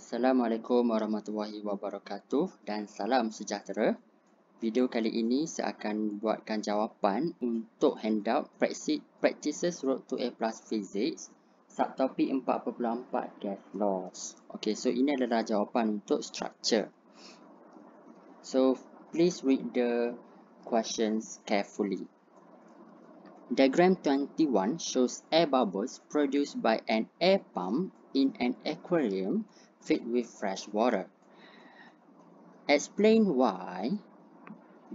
Assalamualaikum warahmatullahi wabarakatuh dan salam sejahtera. Video kali ini saya akan buatkan jawapan untuk handout Practices Road to A Plus Physics subtopik 4.4 gas loss. Okay, so ini adalah jawapan untuk structure. So, please read the questions carefully. Diagram 21 shows air bubbles produced by an air pump in an aquarium filled with fresh water. Explain why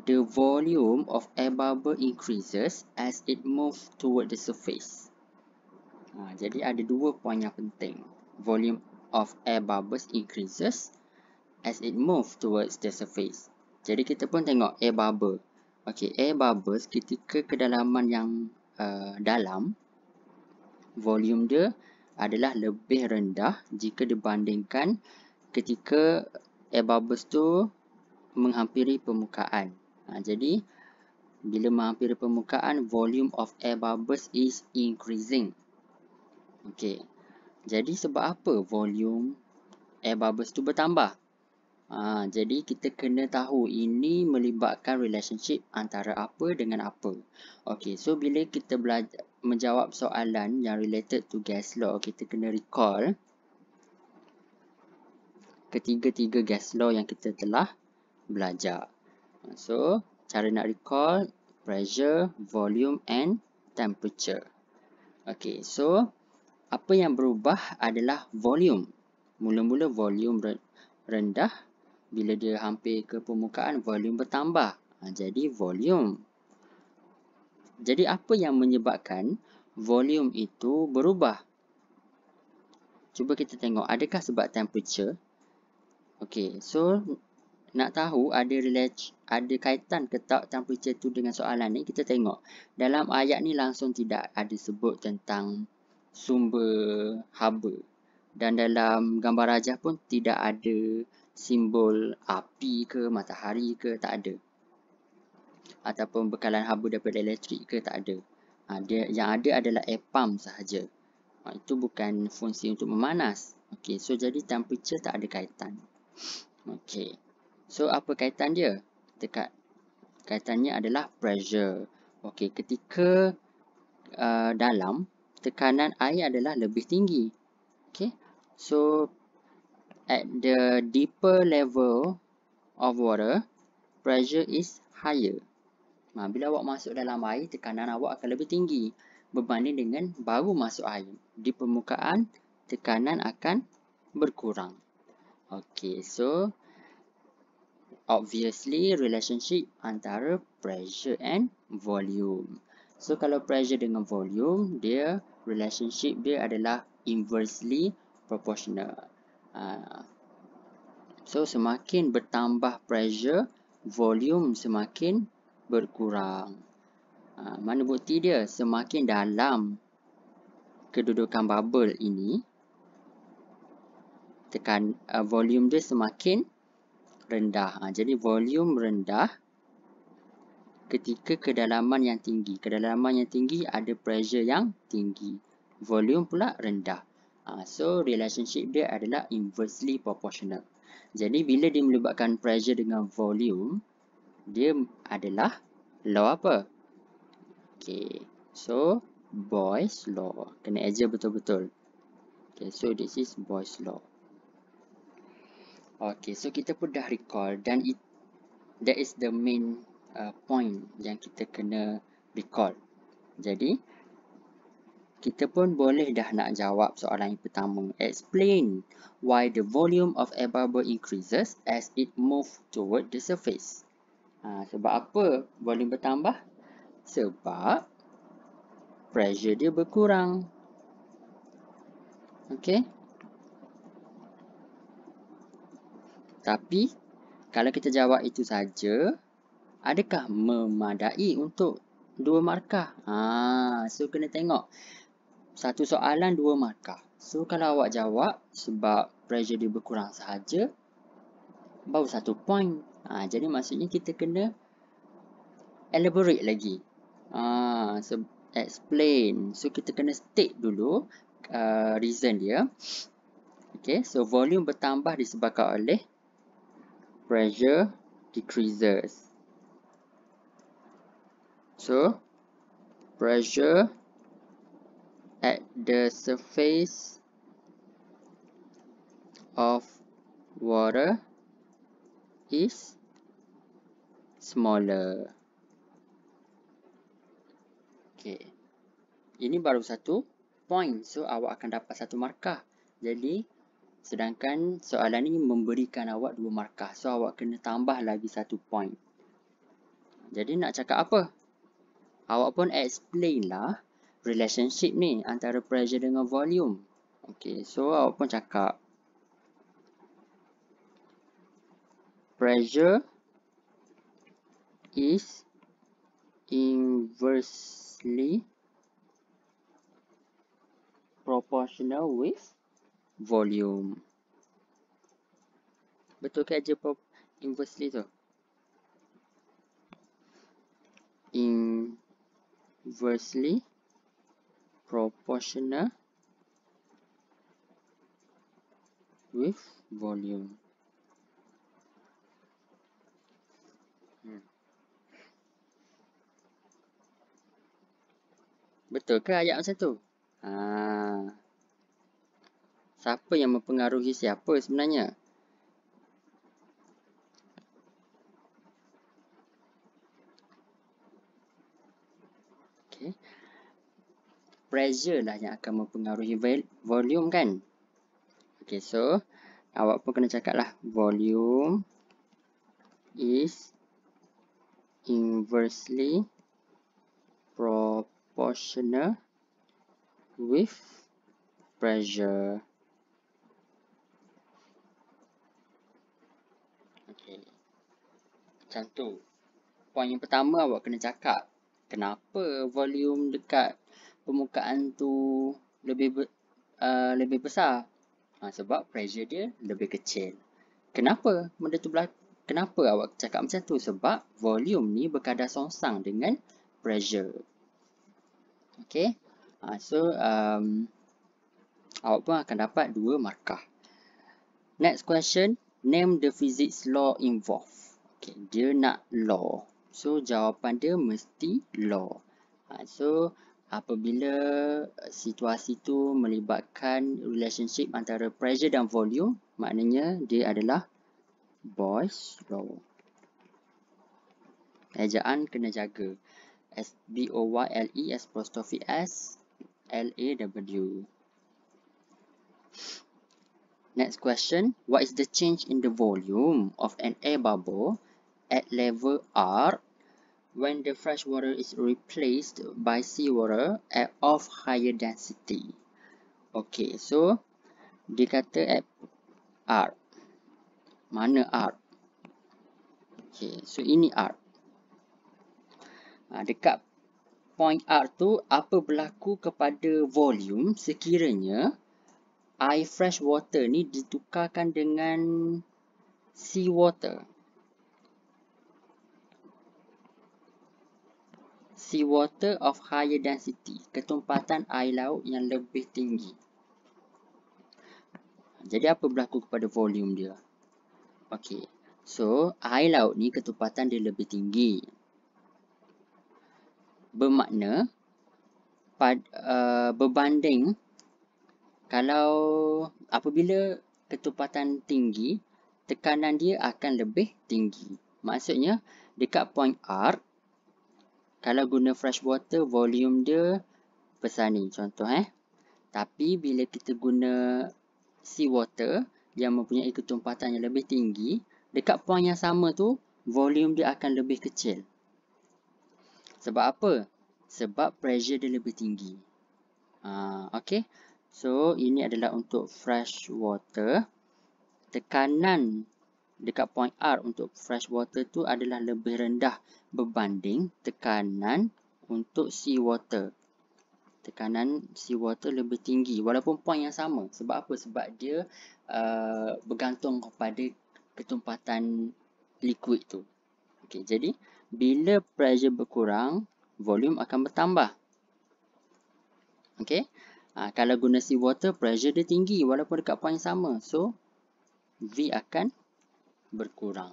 the volume of air bubble increases as it moves toward the surface. Ha, jadi ada dua poin yang penting. Volume of air bubbles increases as it moves towards the surface. Jadi kita pun tengok air bubble. Okay, air bubbles ketika kedalaman yang uh, dalam, volume dia adalah lebih rendah jika dibandingkan ketika air bubbles tu menghampiri permukaan. Ha, jadi, bila menghampiri permukaan, volume of air bubbles is increasing. Okay, Jadi, sebab apa volume air bubbles tu bertambah? Ha, jadi, kita kena tahu ini melibatkan relationship antara apa dengan apa. Okay, so bila kita belajar, menjawab soalan yang related to gas law, kita kena recall ketiga-tiga gas law yang kita telah belajar. So, cara nak recall pressure, volume and temperature. Okay, so apa yang berubah adalah volume. Mula-mula volume rendah, bila dia hampir ke permukaan, volume bertambah. Ha, jadi, volume jadi apa yang menyebabkan volume itu berubah? Cuba kita tengok adakah sebab temperature? Okey, so nak tahu ada relate ada kaitan ke tak temperature tu dengan soalan ni, kita tengok. Dalam ayat ni langsung tidak ada sebut tentang sumber haba. Dan dalam gambar rajah pun tidak ada simbol api ke matahari ke tak ada ataupun bekalan habu daripada elektrik ke tak ada. Ha, dia, yang ada adalah air pump sahaja. Ha, itu bukan fungsi untuk memanas. Okey, so jadi temperature tak ada kaitan. Okey. So apa kaitan dia? Dekat kaitannya adalah pressure. Okey, ketika uh, dalam tekanan air adalah lebih tinggi. Okey. So at the deeper level of water, pressure is higher. Ha, bila awak masuk dalam air, tekanan awak akan lebih tinggi berbanding dengan baru masuk air. Di permukaan, tekanan akan berkurang. Okay, so obviously relationship antara pressure and volume. So kalau pressure dengan volume, dia relationship dia adalah inversely proportional. Uh, so semakin bertambah pressure, volume semakin berkurang. Ha, mana bukti dia? Semakin dalam kedudukan bubble ini, tekan uh, volume dia semakin rendah. Ha, jadi volume rendah ketika kedalaman yang tinggi. Kedalaman yang tinggi ada pressure yang tinggi. Volume pula rendah. Ha, so relationship dia adalah inversely proportional. Jadi bila dia melibatkan pressure dengan volume, dia adalah law apa? Okay, so boys law. Kena aja betul-betul. Okay, so this is boys law. Okay, so kita pun dah recall dan it, that is the main uh, point yang kita kena recall. Jadi, kita pun boleh dah nak jawab soalan yang pertama. Explain why the volume of air bubble increases as it moves toward the surface. Ha, sebab apa volume bertambah? Sebab pressure dia berkurang. Okey. Tapi kalau kita jawab itu saja, adakah memadai untuk dua markah? Ha, so kena tengok. Satu soalan dua markah. So kalau awak jawab sebab pressure dia berkurang saja, baru satu point Ha, jadi maksudnya kita kena elaborate lagi. Ha, so explain. So kita kena state dulu uh, reason dia. Okay, so volume bertambah disebabkan oleh pressure decreases. So pressure at the surface of water is smaller. Okay. Ini baru satu point. So, awak akan dapat satu markah. Jadi, sedangkan soalan ini memberikan awak dua markah. So, awak kena tambah lagi satu point. Jadi, nak cakap apa? Awak pun explain lah relationship ni antara pressure dengan volume. Okay. So, awak pun cakap. Pressure is inversely proportional with volume. Betulkah aja inversely tu? Inversely proportional with volume. Betul ke ayat macam tu? Ha. Siapa yang mempengaruhi siapa sebenarnya? Okay. Pressure lah yang akan mempengaruhi volume kan? Okay, so awak pun kena cakap lah. Volume is inversely proportional proportional with pressure. Okay, Macam tu. Poin yang pertama awak kena cakap kenapa volume dekat permukaan tu lebih ber uh, lebih besar. Ha, sebab pressure dia lebih kecil. Kenapa benda tu berlaku? Kenapa awak cakap macam tu? Sebab volume ni berkadar songsang dengan pressure. Okay, Uh, ah, so um, awak pun akan dapat dua markah. Next question, name the physics law involved. Okay, dia nak law. So jawapan dia mesti law. Uh, so apabila situasi tu melibatkan relationship antara pressure dan volume, maknanya dia adalah Boys Law. Ejaan kena jaga. S B O Y L E S apostrophe S L A W. Next question, what is the change in the volume of an air bubble at level R when the fresh water is replaced by seawater at of higher density? Okay, so dia kata at R. Mana R? Okay, so ini R. Ah, dekat point R tu apa berlaku kepada volume sekiranya air fresh water ni ditukarkan dengan sea water. Sea water of higher density, ketumpatan air laut yang lebih tinggi. Jadi apa berlaku kepada volume dia? Okey. So, air laut ni ketumpatan dia lebih tinggi bermakna pad, uh, berbanding kalau apabila ketupatan tinggi, tekanan dia akan lebih tinggi. Maksudnya, dekat point R, kalau guna fresh water, volume dia besar ni. Contoh eh. Tapi bila kita guna sea water yang mempunyai ketumpatan yang lebih tinggi, dekat point yang sama tu, volume dia akan lebih kecil. Sebab apa? Sebab pressure dia lebih tinggi. Uh, okay. So, ini adalah untuk fresh water. Tekanan dekat point R untuk fresh water tu adalah lebih rendah berbanding tekanan untuk sea water. Tekanan sea water lebih tinggi walaupun point yang sama. Sebab apa? Sebab dia uh, bergantung kepada ketumpatan liquid tu. Okay, jadi bila pressure berkurang, volume akan bertambah. Okay. Uh, ha, kalau guna water, pressure dia tinggi walaupun dekat point sama. So, V akan berkurang.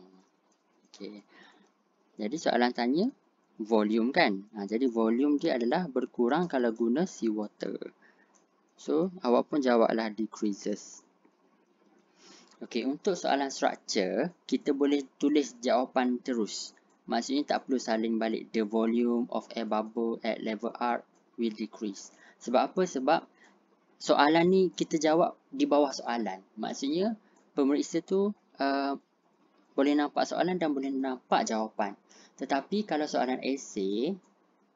Okay. Jadi, soalan tanya, volume kan? Uh, jadi, volume dia adalah berkurang kalau guna water. So, awak pun jawablah decreases. Okay. untuk soalan structure, kita boleh tulis jawapan terus. Maksudnya tak perlu saling balik. The volume of air bubble at level R will decrease. Sebab apa? Sebab soalan ni kita jawab di bawah soalan. Maksudnya pemeriksa tu uh, boleh nampak soalan dan boleh nampak jawapan. Tetapi kalau soalan esay,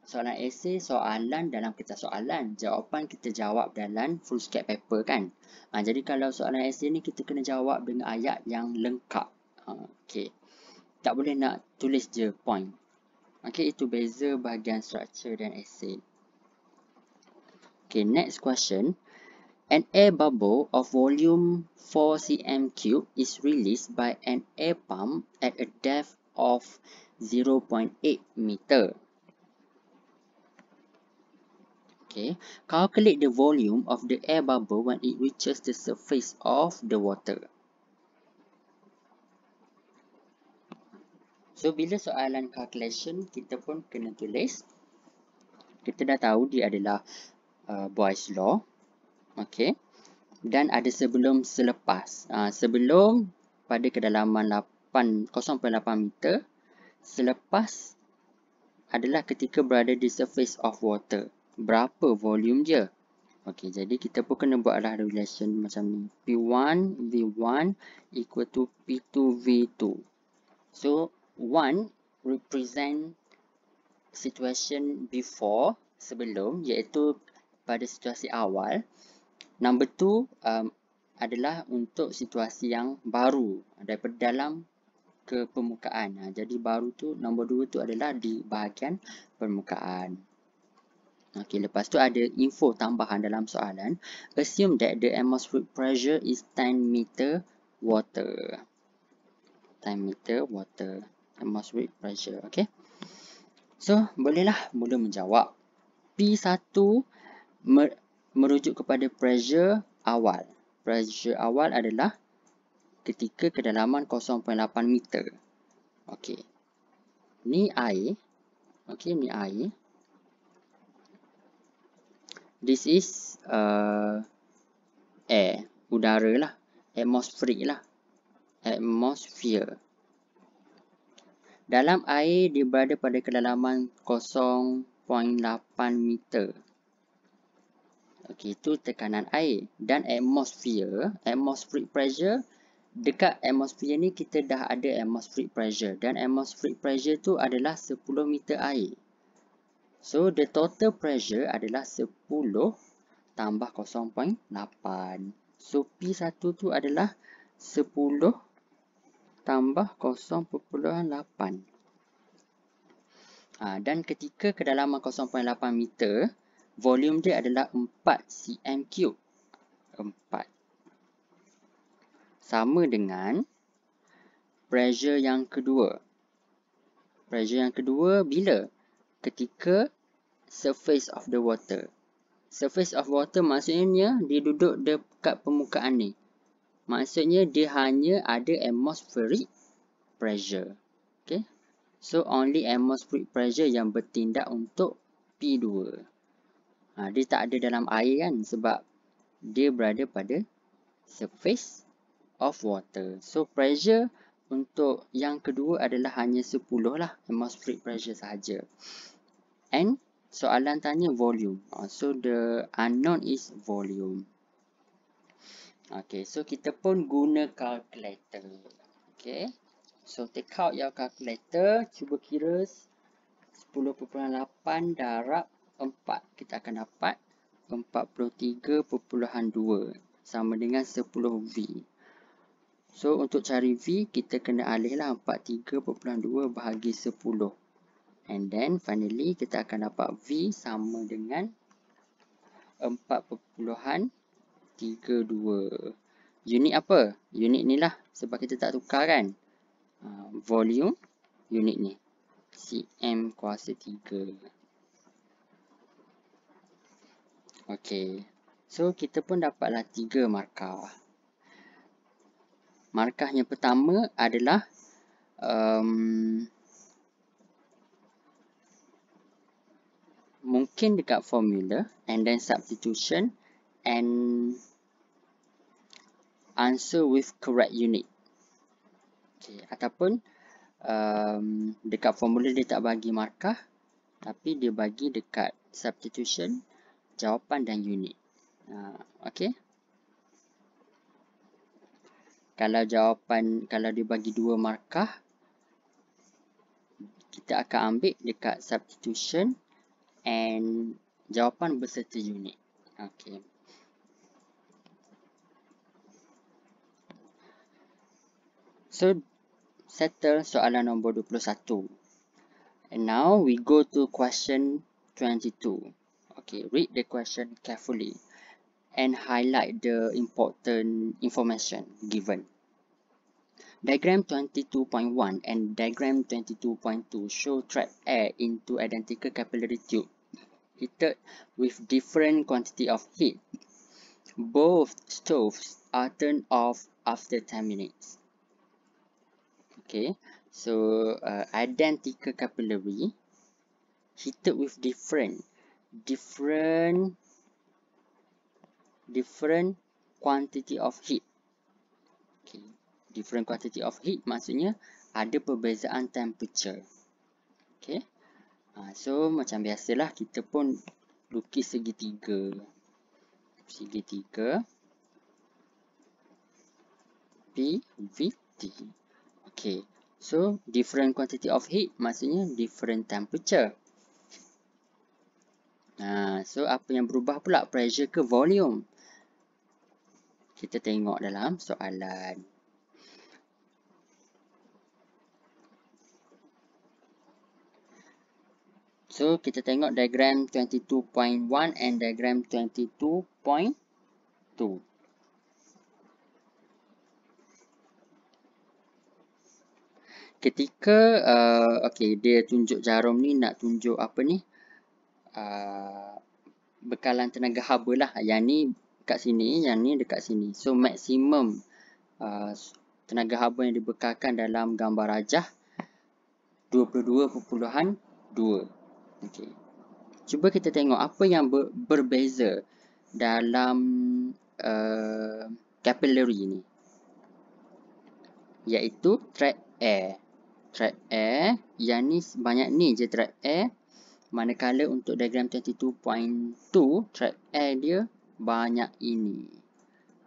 soalan esay, soalan dalam kita soalan. Jawapan kita jawab dalam full sketch paper kan. Uh, jadi kalau soalan esay ni kita kena jawab dengan ayat yang lengkap. Uh, ah, okay tak boleh nak tulis je point. Okay, itu beza bahagian structure dan essay. Okay, next question. An air bubble of volume 4 cm cube is released by an air pump at a depth of 0.8 meter. Okay, calculate the volume of the air bubble when it reaches the surface of the water. So, bila soalan calculation, kita pun kena tulis. Kita dah tahu dia adalah uh, Boyce Law. Okay. Dan ada sebelum selepas. Uh, sebelum pada kedalaman 0.8 meter. Selepas adalah ketika berada di surface of water. Berapa volume dia? Okay, jadi kita pun kena buatlah relation macam ni. P1 V1 equal to P2 V2. So, one represent situation before sebelum iaitu pada situasi awal number two um, adalah untuk situasi yang baru daripada dalam ke permukaan ha, jadi baru tu number dua tu adalah di bahagian permukaan Okay, lepas tu ada info tambahan dalam soalan. Assume that the atmospheric pressure is 10 meter water. 10 meter water. Atmospheric pressure. Okay. So, bolehlah mula menjawab. P1 mer merujuk kepada pressure awal. Pressure awal adalah ketika kedalaman 0.8 meter. Okay, Ni air. Okay, ni air. This is uh, air. Udara lah. Atmosphere lah. Atmosphere dalam air dia berada pada kedalaman 0.8 meter. Okey, itu tekanan air dan atmosfer. atmospheric pressure. Dekat atmosfer ni kita dah ada atmospheric pressure dan atmospheric pressure tu adalah 10 meter air. So the total pressure adalah 10 tambah 0.8. So P1 tu adalah tambah 0.8. Ha, ah, dan ketika kedalaman 0.8 meter, volume dia adalah 4 cm3. 4. Sama dengan pressure yang kedua. Pressure yang kedua bila? Ketika surface of the water. Surface of water maksudnya dia duduk dekat permukaan ni. Maksudnya dia hanya ada atmospheric pressure. Okay. So only atmospheric pressure yang bertindak untuk P2. Ha, dia tak ada dalam air kan sebab dia berada pada surface of water. So pressure untuk yang kedua adalah hanya 10 lah atmospheric pressure saja. And soalan tanya volume. Ha, so the unknown is volume. Okay, so kita pun guna calculator. Okay, so take out your calculator. Cuba kira 10.8 darab 4. Kita akan dapat 43.2 sama dengan 10V. So, untuk cari V, kita kena alihlah 43.2 bahagi 10. And then, finally, kita akan dapat V sama dengan 4.2. Tiga dua Unit apa? Unit ni lah Sebab kita tak tukar kan uh, Volume Unit ni CM kuasa tiga. Okay So kita pun dapatlah 3 markah Markah yang pertama adalah um, Mungkin dekat formula And then substitution And answer with correct unit. Okay. Ataupun um, dekat formula dia tak bagi markah tapi dia bagi dekat substitution jawapan dan unit. Uh, okay. Kalau jawapan, kalau dia bagi dua markah kita akan ambil dekat substitution and jawapan berserta unit. Okay. So, settle soalan nombor 21. And now, we go to question 22. Okay, read the question carefully and highlight the important information given. Diagram 22.1 and diagram 22.2 show trapped air into identical capillary tube heated with different quantity of heat. Both stoves are turned off after 10 minutes. Okay, so uh, identical capillary heated with different, different, different quantity of heat. Okay, different quantity of heat maksudnya ada perbezaan temperature. Okay, uh, so macam biasalah kita pun lukis segitiga, segitiga, P, V, T. Okay. So, different quantity of heat maksudnya different temperature. Ha, so, apa yang berubah pula? Pressure ke volume? Kita tengok dalam soalan. So, kita tengok diagram 22.1 and diagram 22.2. ketika uh, okey dia tunjuk jarum ni nak tunjuk apa ni uh, bekalan tenaga haba lah yang ni dekat sini yang ni dekat sini so maksimum uh, tenaga haba yang dibekalkan dalam gambar rajah 22.2 okey cuba kita tengok apa yang ber berbeza dalam uh, capillary ni iaitu track air trap air. Yang ni banyak ni je trap air. Manakala untuk diagram 22.2, trap air dia banyak ini.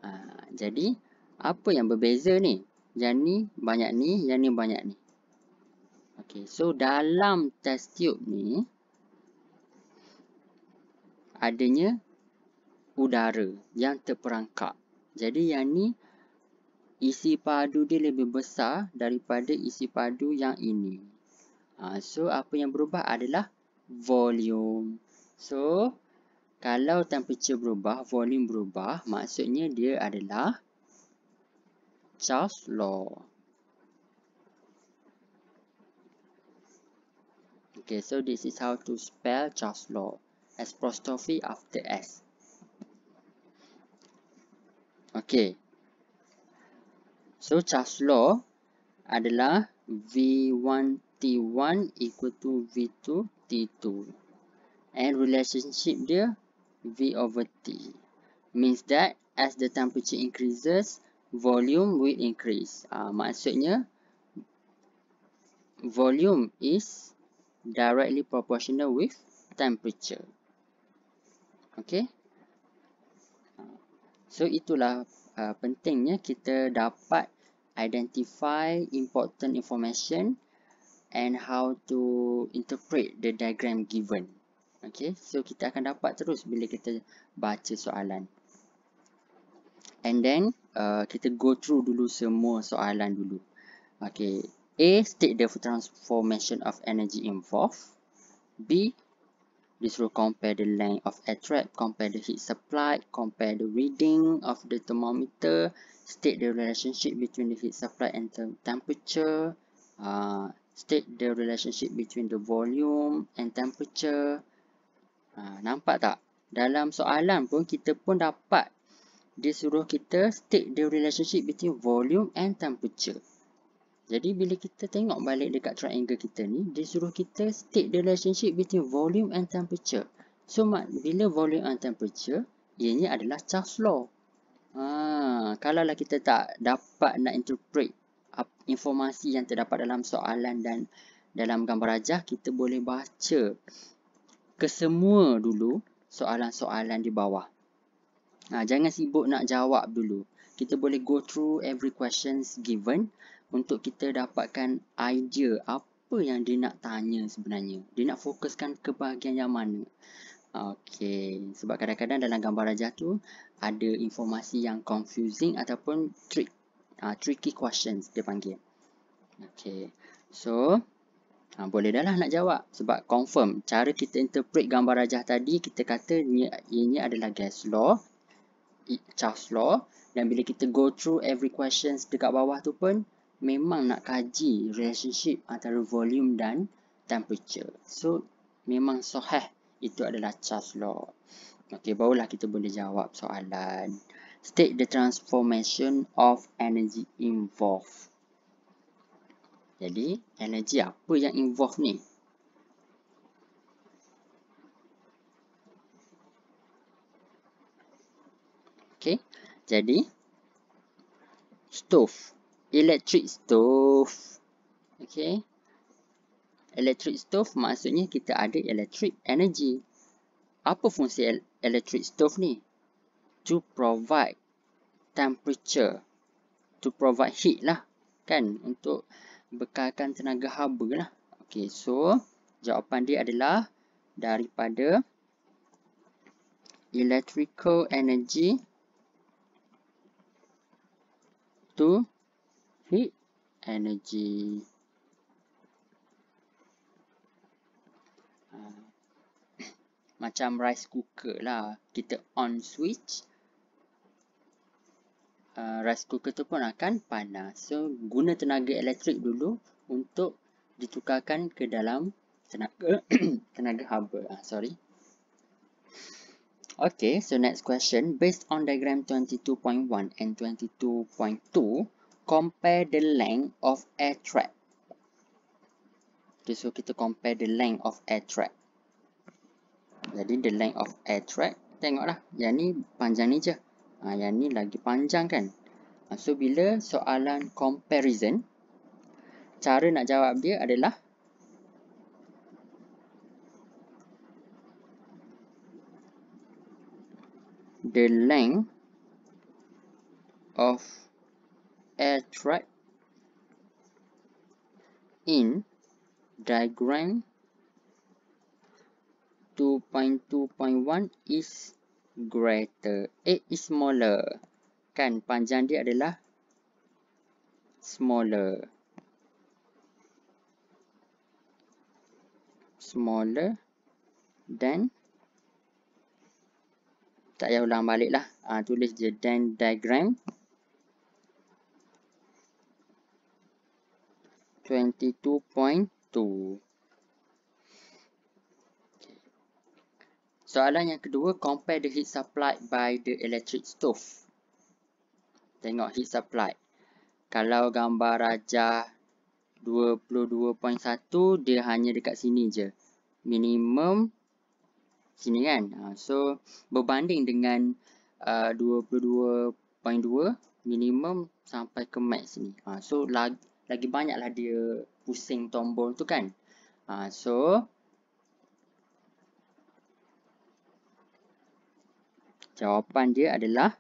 Ha, jadi, apa yang berbeza ni? Yang ni banyak ni, yang ni banyak ni. Okay, so dalam test tube ni, adanya udara yang terperangkap. Jadi, yang ni isi padu dia lebih besar daripada isi padu yang ini. Uh, so, apa yang berubah adalah volume. So, kalau temperature berubah, volume berubah, maksudnya dia adalah Charles Law. Okay, so this is how to spell Charles Law. S prostrophe after S. Okay, So, charge law adalah V1T1 equal to V2T2. And relationship dia V over T. Means that as the temperature increases, volume will increase. Uh, maksudnya, volume is directly proportional with temperature. Okay. So, itulah uh, pentingnya kita dapat identify important information and how to interpret the diagram given. Okay, so kita akan dapat terus bila kita baca soalan. And then, uh, kita go through dulu semua soalan dulu. Okay, A, state the transformation of energy involved. B, This will compare the length of air trap, compare the heat supply, compare the reading of the thermometer, state the relationship between the heat supply and the temperature, uh, state the relationship between the volume and temperature. Uh, nampak tak? Dalam soalan pun kita pun dapat disuruh kita state the relationship between volume and temperature. Jadi bila kita tengok balik dekat triangle kita ni, dia suruh kita state the relationship between volume and temperature. So mak, bila volume and temperature, ianya adalah Charles law. Ha, kalau lah kita tak dapat nak interpret informasi yang terdapat dalam soalan dan dalam gambar rajah, kita boleh baca kesemua dulu soalan-soalan di bawah. Ha, jangan sibuk nak jawab dulu. Kita boleh go through every questions given untuk kita dapatkan idea apa yang dia nak tanya sebenarnya. Dia nak fokuskan ke bahagian yang mana. Okey, sebab kadang-kadang dalam gambar rajah tu ada informasi yang confusing ataupun trick, uh, tricky questions dia panggil. Okey, so uh, boleh dah lah nak jawab sebab confirm cara kita interpret gambar rajah tadi kita kata ini, ini adalah gas law, Charles law dan bila kita go through every questions dekat bawah tu pun memang nak kaji relationship antara volume dan temperature. So, memang soheh itu adalah Charles Law. Okey, barulah kita boleh jawab soalan. State the transformation of energy involved. Jadi, energy apa yang involved ni? Okey, jadi stove electric stove. Okay. Electric stove maksudnya kita ada electric energy. Apa fungsi electric stove ni? To provide temperature. To provide heat lah. Kan? Untuk bekalkan tenaga haba lah. Okay. So, jawapan dia adalah daripada electrical energy to heat energy. Ah. Macam rice cooker lah. Kita on switch. Uh, rice cooker tu pun akan panas. So, guna tenaga elektrik dulu untuk ditukarkan ke dalam tenaga tenaga haba. Ah, sorry. Okay, so next question. Based on diagram 22.1 and compare the length of a track. Okay, so kita compare the length of a track. Jadi the length of a track tengoklah. Yang ni panjang ni je. Ha, yang ni lagi panjang kan. Ha, so bila soalan comparison, cara nak jawab dia adalah the length of air attract in diagram 2.2.1 is greater eh is smaller kan panjang dia adalah smaller smaller than tak payah ulang balik lah ah, tulis je than diagram 22.2 Soalan yang kedua, compare the heat supplied by the electric stove. Tengok heat supplied. Kalau gambar raja 22.1, dia hanya dekat sini je. Minimum sini kan. Ha, so, berbanding dengan uh, 22.2, minimum sampai ke max ni. Ha, so, lagi lagi banyaklah dia pusing tombol tu kan. Ha, so jawapan dia adalah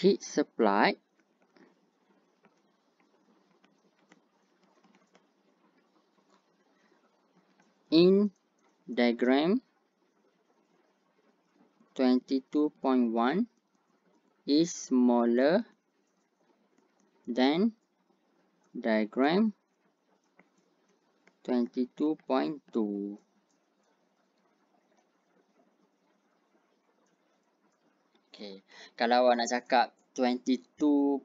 heat supply in diagram 22.1 is smaller than 22.2 diagram 22.2 Okay, kalau awak nak cakap 22.2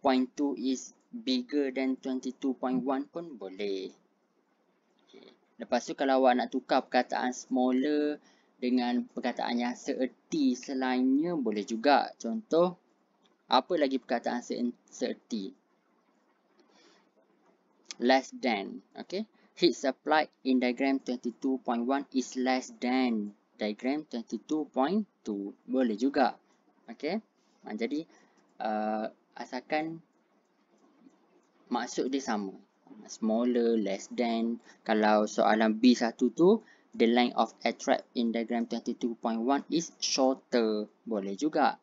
is bigger than 22.1 pun boleh okay. Lepas tu kalau awak nak tukar perkataan smaller dengan perkataan yang seerti selainnya boleh juga Contoh, apa lagi perkataan seerti? less than okay heat supply in diagram 22.1 is less than diagram 22.2 boleh juga okey ha, jadi uh, asalkan maksud dia sama smaller less than kalau soalan B1 tu the length of attract in diagram 22.1 is shorter boleh juga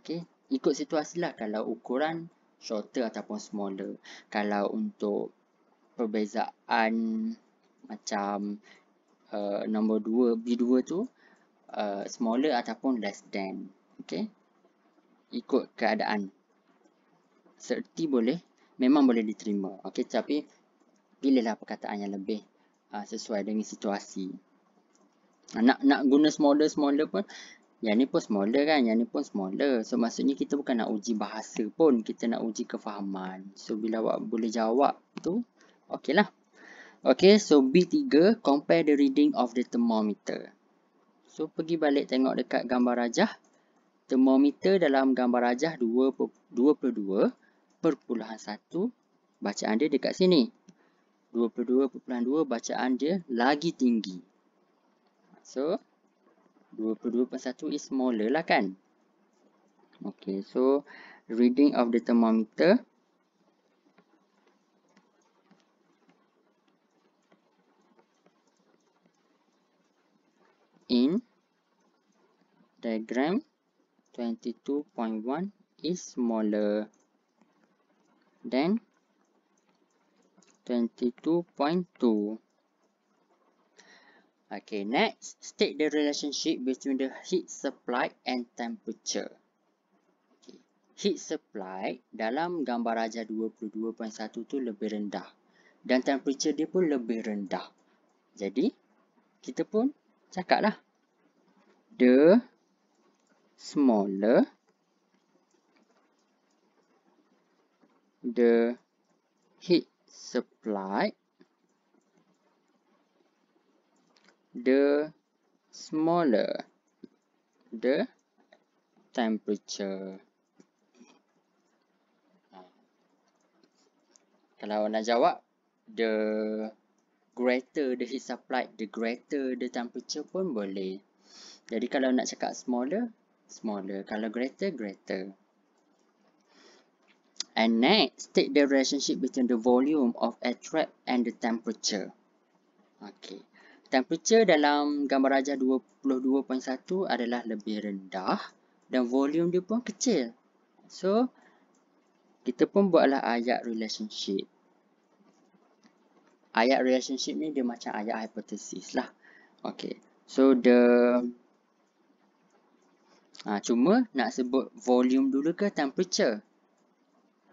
okay? ikut situasilah kalau ukuran shorter ataupun smaller. Kalau untuk perbezaan macam uh, nombor 2 B2 tu uh, smaller ataupun less than. okay? Ikut keadaan. Serti boleh, memang boleh diterima. okay? tapi pilihlah perkataan yang lebih uh, sesuai dengan situasi. Nak nak guna smaller smaller pun yang ni pun smaller kan. Yang ni pun smaller. So maksudnya kita bukan nak uji bahasa pun. Kita nak uji kefahaman. So bila awak boleh jawab tu. Okey lah. Okey so B3. Compare the reading of the thermometer. So pergi balik tengok dekat gambar rajah. Thermometer dalam gambar rajah 22.1 bacaan dia dekat sini. 22.2 bacaan dia lagi tinggi. So 22.1 is smaller lah kan. Okay, so reading of the thermometer. In diagram 22.1 is smaller than 22.2. Okay, next, state the relationship between the heat supply and temperature. Okay. Heat supply dalam gambar raja 22.1 tu lebih rendah. Dan temperature dia pun lebih rendah. Jadi, kita pun cakap lah. The smaller the heat supply the smaller the temperature. Ah. Kalau nak jawab, the greater the heat supply, the greater the temperature pun boleh. Jadi kalau nak cakap smaller, smaller. Kalau greater, greater. And next, state the relationship between the volume of a trap and the temperature. Okay temperature dalam gambar rajah 22.1 adalah lebih rendah dan volume dia pun kecil. So, kita pun buatlah ayat relationship. Ayat relationship ni dia macam ayat hypothesis lah. Okay. So, the... Ha, cuma nak sebut volume dulu ke temperature?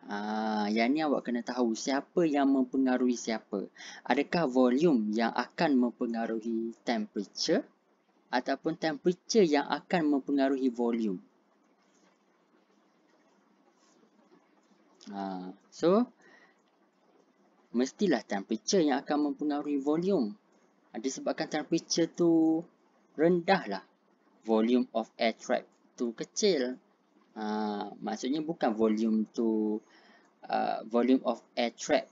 Ah, yang ni awak kena tahu siapa yang mempengaruhi siapa. Adakah volume yang akan mempengaruhi temperature ataupun temperature yang akan mempengaruhi volume? Ah, so mestilah temperature yang akan mempengaruhi volume. Ada ah, sebabkan temperature tu rendah lah, Volume of air trap tu kecil. Ah, maksudnya bukan volume tu Uh, volume of air trap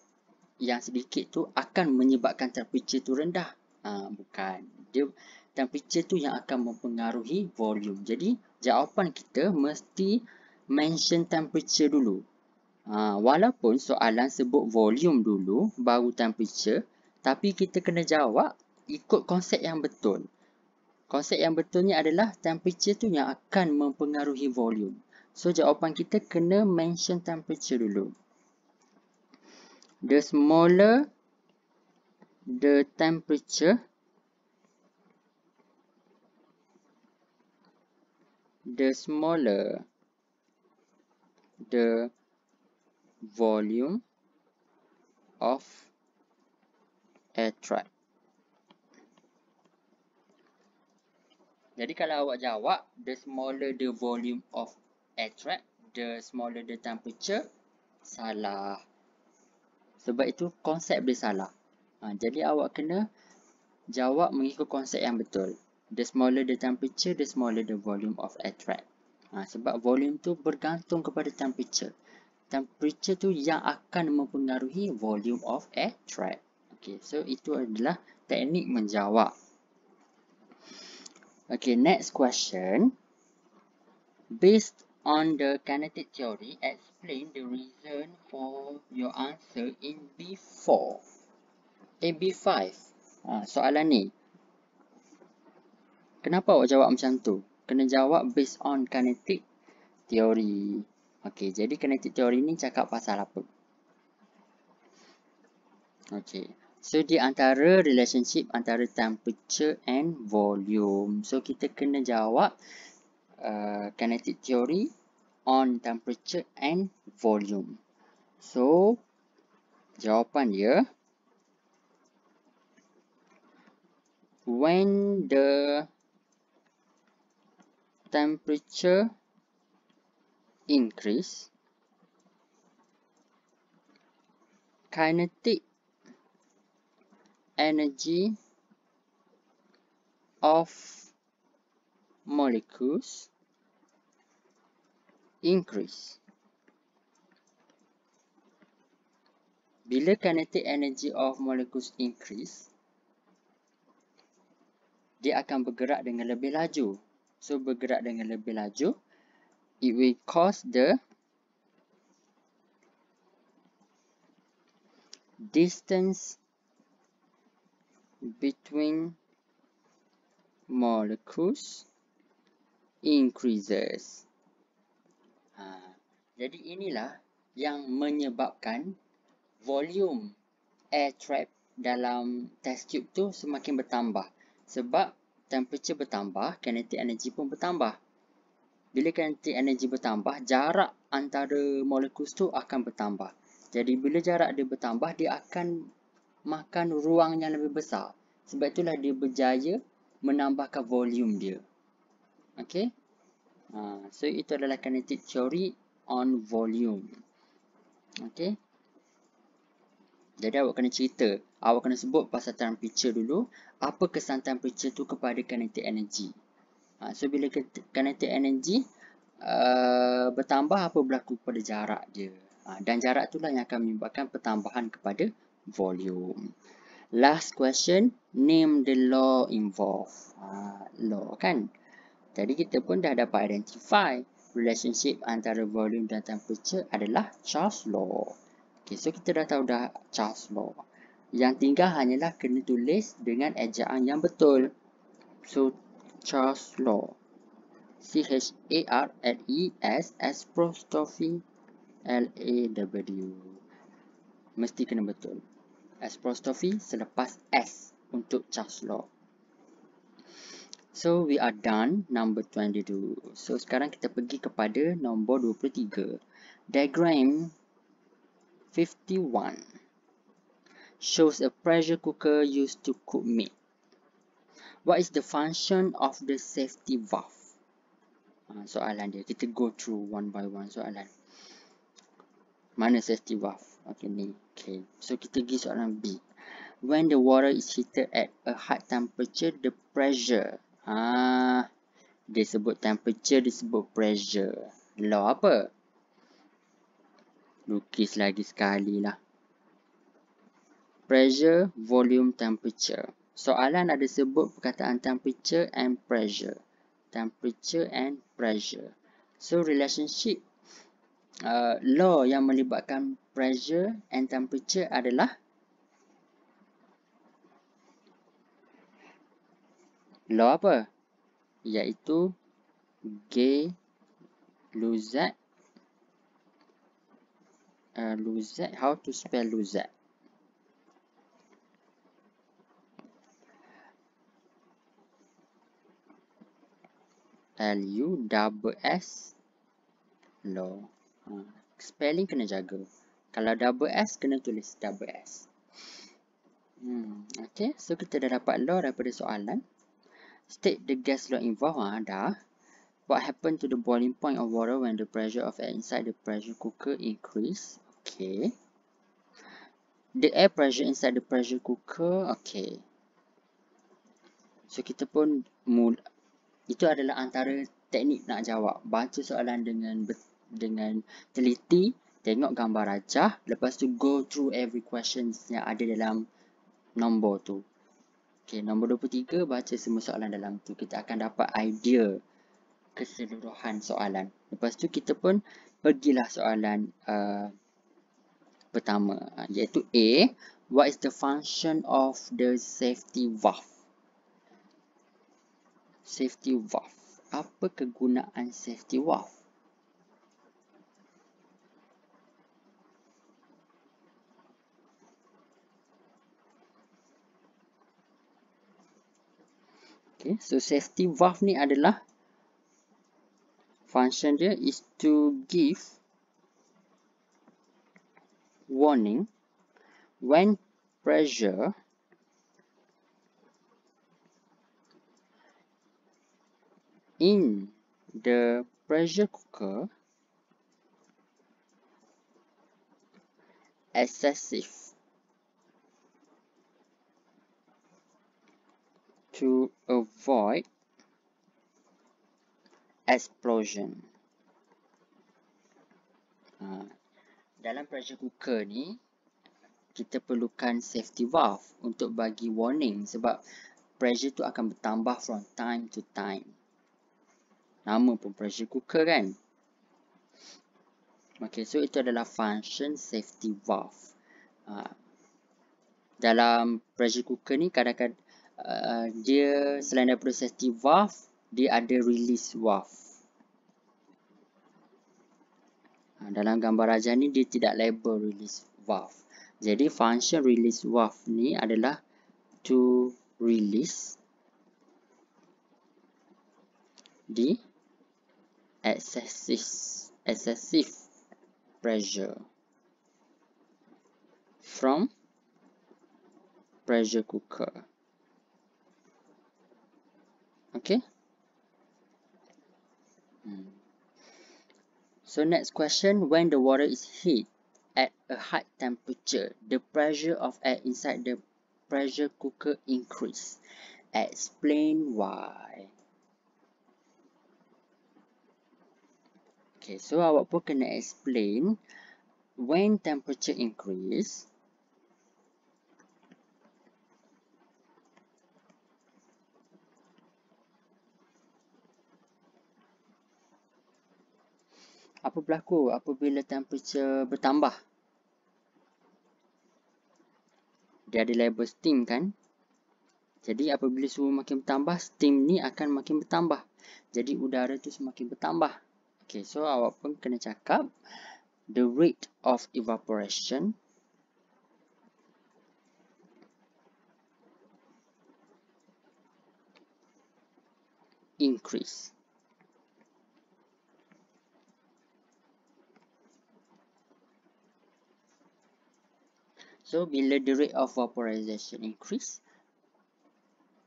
yang sedikit tu akan menyebabkan temperature tu rendah. Uh, bukan. Dia temperature tu yang akan mempengaruhi volume. Jadi, jawapan kita mesti mention temperature dulu. Uh, walaupun soalan sebut volume dulu, baru temperature, tapi kita kena jawab ikut konsep yang betul. Konsep yang betulnya adalah temperature tu yang akan mempengaruhi volume. So, jawapan kita kena mention temperature dulu the smaller the temperature, the smaller the volume of air trap. Jadi kalau awak jawab, the smaller the volume of air trap, the smaller the temperature, salah. Sebab itu konsep dia salah. Ha, jadi awak kena jawab mengikut konsep yang betul. The smaller the temperature, the smaller the volume of air trap. Ha, sebab volume tu bergantung kepada temperature. Temperature tu yang akan mempengaruhi volume of air trap. Okay, so itu adalah teknik menjawab. Okay, next question. Based on the kinetic theory, explain the reason for your answer in B4. In B5. Ha, soalan ni. Kenapa awak jawab macam tu? Kena jawab based on kinetic theory. Okey, jadi kinetic theory ni cakap pasal apa? Okey. So, di antara relationship antara temperature and volume. So, kita kena jawab uh, kinetic theory on temperature and volume. So jawapan dia when the temperature increase kinetic energy of molecules increase. Bila kinetic energy of molecules increase, dia akan bergerak dengan lebih laju. So, bergerak dengan lebih laju, it will cause the distance between molecules increases. Jadi inilah yang menyebabkan volume air trap dalam test tube tu semakin bertambah. Sebab temperature bertambah, kinetic energy pun bertambah. Bila kinetic energy bertambah, jarak antara molekul tu akan bertambah. Jadi bila jarak dia bertambah, dia akan makan ruang yang lebih besar. Sebab itulah dia berjaya menambahkan volume dia. Okay? Uh, ha, so itu adalah kinetic theory on volume okay. jadi awak kena cerita awak kena sebut pasal temperature dulu apa kesan temperature tu kepada kinetic energy ha, so bila kinetic energy uh, bertambah apa berlaku pada jarak dia ha, dan jarak itulah yang akan menyebabkan pertambahan kepada volume last question name the law involved ha, law kan jadi kita pun dah dapat identify relationship antara volume dan temperature adalah Charles Law. Okey, so kita dah tahu dah Charles Law. Yang tinggal hanyalah kena tulis dengan ejaan yang betul. So, Charles Law. C-H-A-R-L-E-S-S-P-R-O-S-T-O-F-I-L-A-W. Mesti kena betul. s selepas S untuk Charles Law. So we are done number 22. So sekarang kita pergi kepada nombor 23. Diagram 51 shows a pressure cooker used to cook meat. What is the function of the safety valve? Ah, soalan dia. Kita go through one by one soalan. Mana safety valve? Okay ni. Okay. So kita pergi soalan B. When the water is heated at a high temperature, the pressure Ah, dia sebut temperature, dia sebut pressure. Law apa? Lukis lagi sekali lah. Pressure, volume, temperature. Soalan ada sebut perkataan temperature and pressure. Temperature and pressure. So, relationship uh, law yang melibatkan pressure and temperature adalah law apa? Iaitu G-Luzat. Uh, ah, Luzat, how to spell Luzat. l u w s Law. Uh, spelling kena jaga. Kalau w S, kena tulis w S. Hmm, okay, so kita dah dapat law daripada soalan state the gas law involved ah, dah what happened to the boiling point of water when the pressure of air inside the pressure cooker increase okay the air pressure inside the pressure cooker okay so kita pun mula, itu adalah antara teknik nak jawab baca soalan dengan dengan teliti tengok gambar rajah lepas tu go through every questions yang ada dalam nombor tu Okey, nombor 23 baca semua soalan dalam tu. Kita akan dapat idea keseluruhan soalan. Lepas tu kita pun pergilah soalan uh, pertama uh, iaitu A, what is the function of the safety valve? Safety valve. Apa kegunaan safety valve? Okay, so safety valve ni adalah function dia is to give warning when pressure in the pressure cooker excessive to avoid explosion. Ha. Dalam pressure cooker ni, kita perlukan safety valve untuk bagi warning sebab pressure tu akan bertambah from time to time. Nama pun pressure cooker kan? Okay, so itu adalah function safety valve. Ha. Dalam pressure cooker ni kadang-kadang Uh, dia selain daripada safety valve, dia ada release valve. Uh, dalam gambar rajah ni, dia tidak label release valve. Jadi, function release valve ni adalah to release the excessive, excessive pressure from pressure cooker. Okay. Hmm. So next question, when the water is heat at a high temperature, the pressure of air inside the pressure cooker increase. Explain why. Okay, so awak pun kena explain when temperature increase, apa berlaku apabila temperature bertambah? Dia ada label steam kan? Jadi apabila suhu makin bertambah, steam ni akan makin bertambah. Jadi udara tu semakin bertambah. Okay, so awak pun kena cakap the rate of evaporation. increase So, bila the rate of vaporization increase,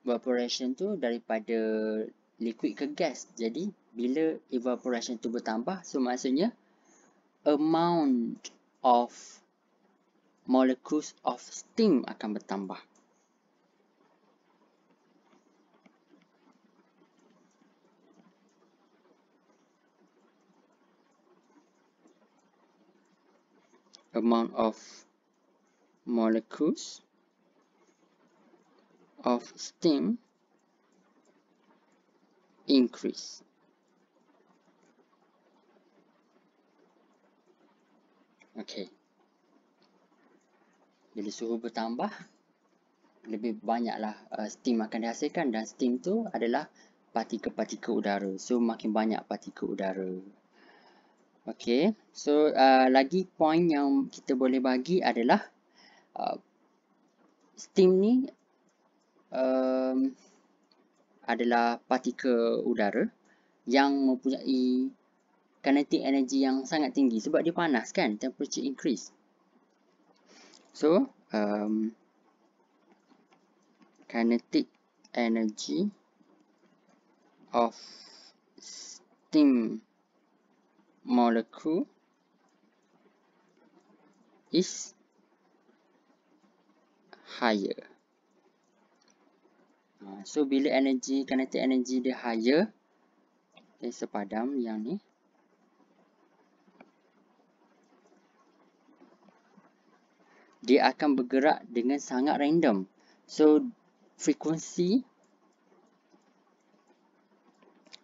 vaporization tu daripada liquid ke gas. Jadi, bila evaporation tu bertambah, so maksudnya amount of molecules of steam akan bertambah. amount of molecules of steam increase. Okay. Jadi suhu bertambah, lebih banyaklah uh, steam akan dihasilkan dan steam tu adalah partikel-partikel udara. So, makin banyak partikel udara. Okay. So, uh, lagi point yang kita boleh bagi adalah uh, steam ni um, adalah partikel udara yang mempunyai kinetic energy yang sangat tinggi sebab dia panas kan temperature increase so um, kinetic energy of steam molecule is higher. Ha, so, bila energy, kinetic energy dia higher, okay, sepadam yang ni. Dia akan bergerak dengan sangat random. So, frekuensi,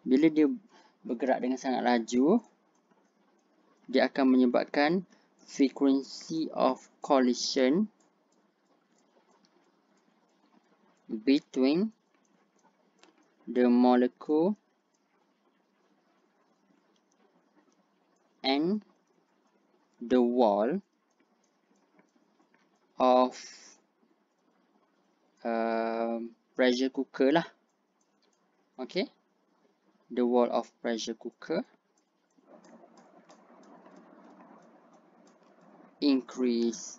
bila dia bergerak dengan sangat laju, dia akan menyebabkan frekuensi of collision, between the molecule and the wall of uh, pressure cooker lah okay the wall of pressure cooker increase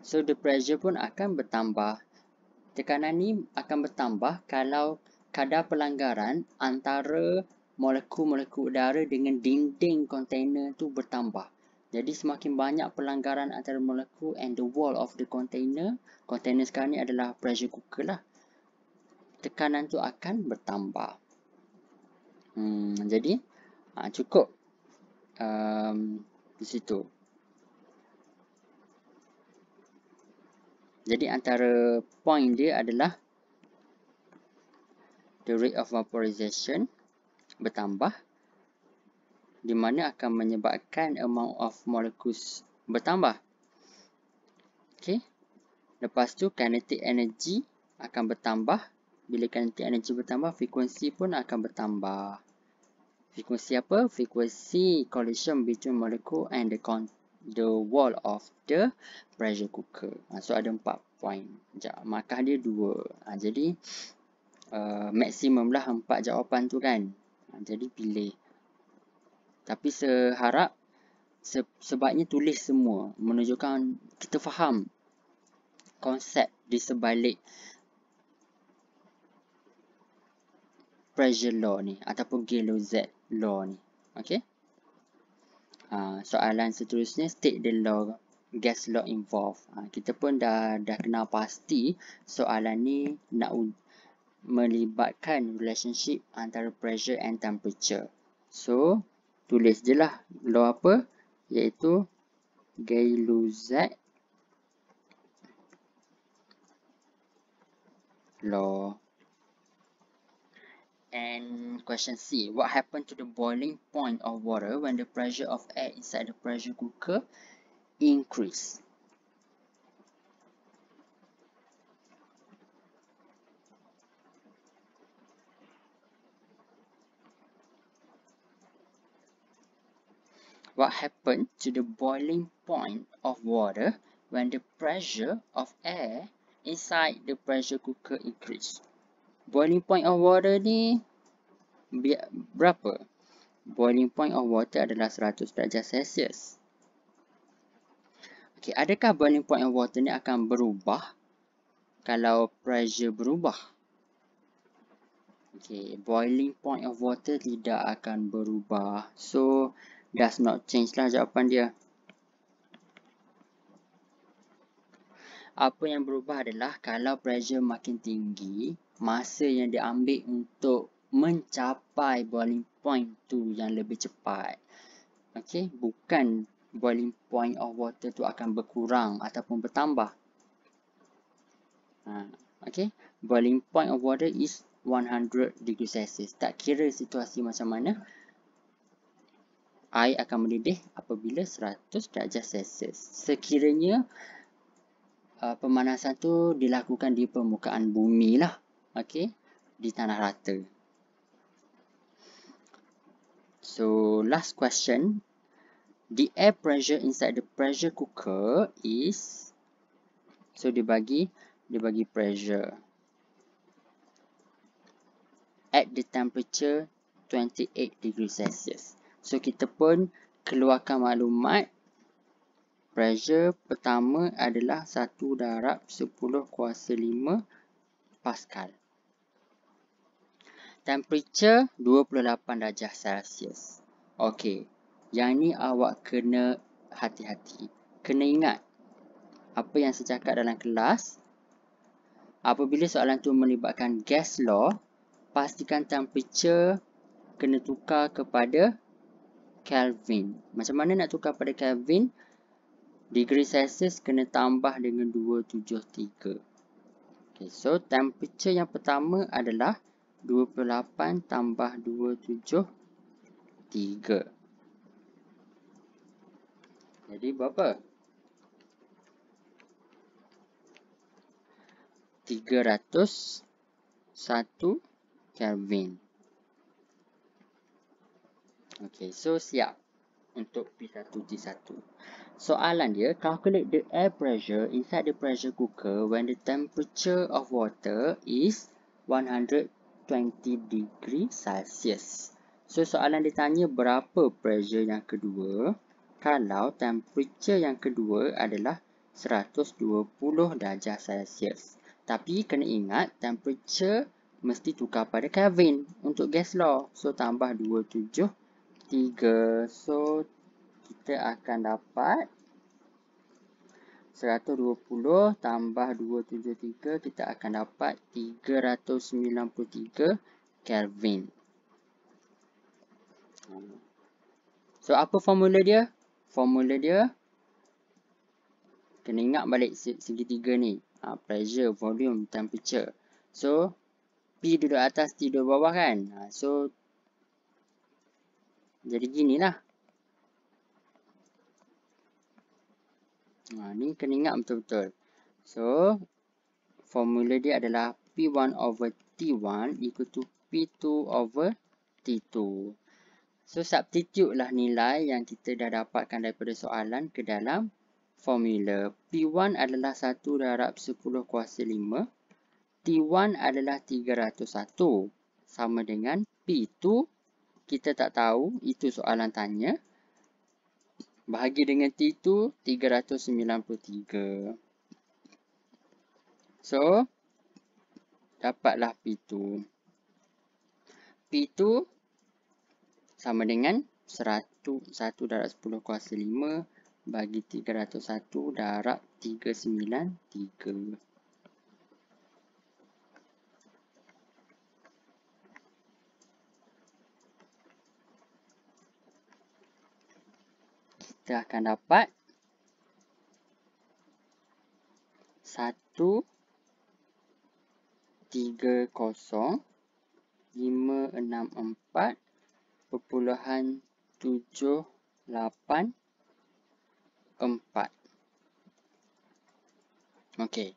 So the pressure pun akan bertambah. Tekanan ni akan bertambah kalau kadar pelanggaran antara molekul-molekul udara dengan dinding container tu bertambah. Jadi semakin banyak pelanggaran antara molekul and the wall of the container, container sekarang ni adalah pressure cooker lah. Tekanan tu akan bertambah. Hmm, jadi ah, cukup um, di situ. Jadi antara point dia adalah the rate of vaporization bertambah di mana akan menyebabkan amount of molecules bertambah. Okey. Lepas tu kinetic energy akan bertambah. Bila kinetic energy bertambah, frekuensi pun akan bertambah. Frekuensi apa? Frekuensi collision between molecule and the contact the wall of the pressure cooker. Ah, so ada 4 point. Sekejap, markah dia 2. Ha, ah, jadi uh, maksimum lah 4 jawapan tu kan. Ha, jadi pilih. Tapi seharap sebabnya tulis semua. Menunjukkan kita faham konsep di sebalik pressure law ni. Ataupun Galo law ni. Okay. Ah, soalan seterusnya state the law gas law involved. Uh, kita pun dah dah kenal pasti soalan ni nak melibatkan relationship antara pressure and temperature. So, tulis je lah law apa iaitu Gay-Lussac law. And question C, what happened to the boiling point of water when the pressure of air inside the pressure cooker increase? What happened to the boiling point of water when the pressure of air inside the pressure cooker increased? boiling point of water ni berapa? Boiling point of water adalah 100 darjah Celsius. Okey, adakah boiling point of water ni akan berubah kalau pressure berubah? Okey, boiling point of water tidak akan berubah. So, does not change lah jawapan dia. Apa yang berubah adalah kalau pressure makin tinggi, masa yang diambil untuk mencapai boiling point tu yang lebih cepat. Okey, bukan boiling point of water tu akan berkurang ataupun bertambah. Ha, okey, boiling point of water is 100 degrees Celsius. Tak kira situasi macam mana, air akan mendidih apabila 100 darjah Celsius. Sekiranya uh, pemanasan tu dilakukan di permukaan bumi lah. Okay, di tanah rata so last question the air pressure inside the pressure cooker is so dia bagi dia bagi pressure at the temperature 28 degree celsius so kita pun keluarkan maklumat pressure pertama adalah 1 darab 10 kuasa 5 pascal temperature 28 darjah Celsius. Okey, yang ni awak kena hati-hati. Kena ingat apa yang saya cakap dalam kelas. Apabila soalan tu melibatkan gas law, pastikan temperature kena tukar kepada Kelvin. Macam mana nak tukar pada Kelvin? Degree Celsius kena tambah dengan 273. Okay, so temperature yang pertama adalah 273. 28 tambah 27, 3. Jadi berapa? 301 Kelvin. Okey, so siap untuk P1G1. Soalan dia, calculate the air pressure inside the pressure cooker when the temperature of water is 100 20 degree Celsius. So, soalan dia tanya berapa pressure yang kedua kalau temperature yang kedua adalah 120 darjah Celsius. Tapi, kena ingat temperature mesti tukar pada Kelvin untuk gas law. So, tambah 273. So, kita akan dapat 120 tambah 273 kita akan dapat 393 Kelvin. So apa formula dia? Formula dia kena ingat balik segitiga ni. Ha, pressure, volume, temperature. So P duduk atas, T duduk bawah kan? Ha, so jadi gini lah. Ha, ni kena ingat betul-betul. So, formula dia adalah P1 over T1 equal to P2 over T2. So, substitute lah nilai yang kita dah dapatkan daripada soalan ke dalam formula. P1 adalah 1 darab 10 kuasa 5. T1 adalah 301. Sama dengan P2. Kita tak tahu. Itu soalan tanya. Bahagi dengan T2, 393. So, dapatlah P2. P2 sama dengan 101 darab 10 kuasa 5 bagi 301 darab 393. kita akan dapat 1 3 0 5 6 4 perpuluhan 7 8 4 Okey.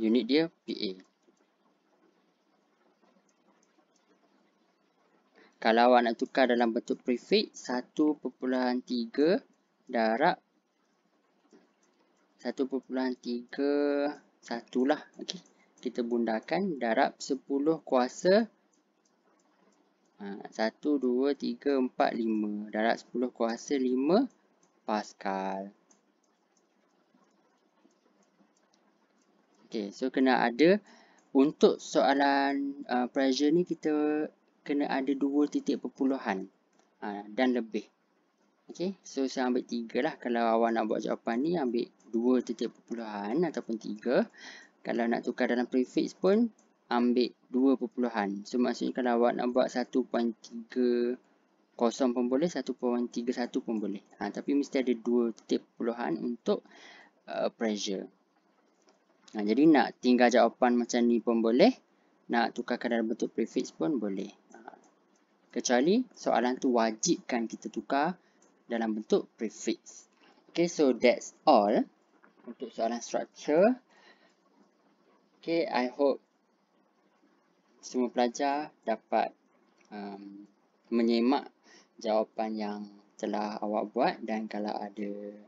Unit dia PA. kalau awak nak tukar dalam bentuk prefix 1.3 darab 1.31 lah okay? kita bundarkan darab 10 kuasa 1, 2, 3, 4, 5 darab 10 kuasa 5 pascal Okay, so kena ada untuk soalan uh, pressure ni kita kena ada dua titik perpuluhan ha, dan lebih. Okey, so saya ambil tiga lah. Kalau awak nak buat jawapan ni, ambil dua titik perpuluhan ataupun tiga. Kalau nak tukar dalam prefix pun, ambil dua perpuluhan. So maksudnya kalau awak nak buat 1.30 pun boleh, 1.31 pun boleh. Ha, tapi mesti ada dua titik perpuluhan untuk uh, pressure. Ha, jadi nak tinggal jawapan macam ni pun boleh. Nak tukarkan dalam bentuk prefix pun boleh kecuali soalan tu wajibkan kita tukar dalam bentuk prefix. Okay, so that's all untuk soalan structure. Okay, I hope semua pelajar dapat um, menyemak jawapan yang telah awak buat dan kalau ada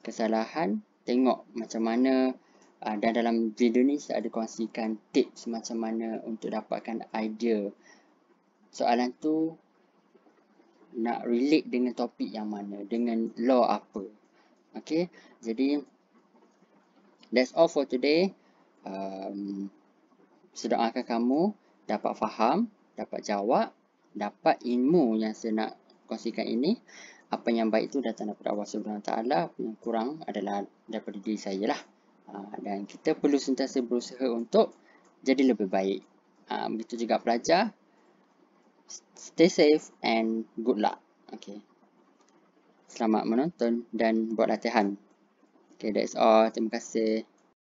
kesalahan, tengok macam mana uh, dan dalam video ni saya ada kongsikan tips macam mana untuk dapatkan idea soalan tu nak relate dengan topik yang mana, dengan law apa. Okay, jadi that's all for today. Um, sedangkan kamu dapat faham, dapat jawab, dapat ilmu yang saya nak kongsikan ini. Apa yang baik itu datang daripada Allah SWT, apa yang kurang adalah daripada diri saya lah. Ha, dan kita perlu sentiasa berusaha untuk jadi lebih baik. Ha, begitu juga pelajar, stay safe and good luck. Okay. Selamat menonton dan buat latihan. Okay, that's all. Terima kasih.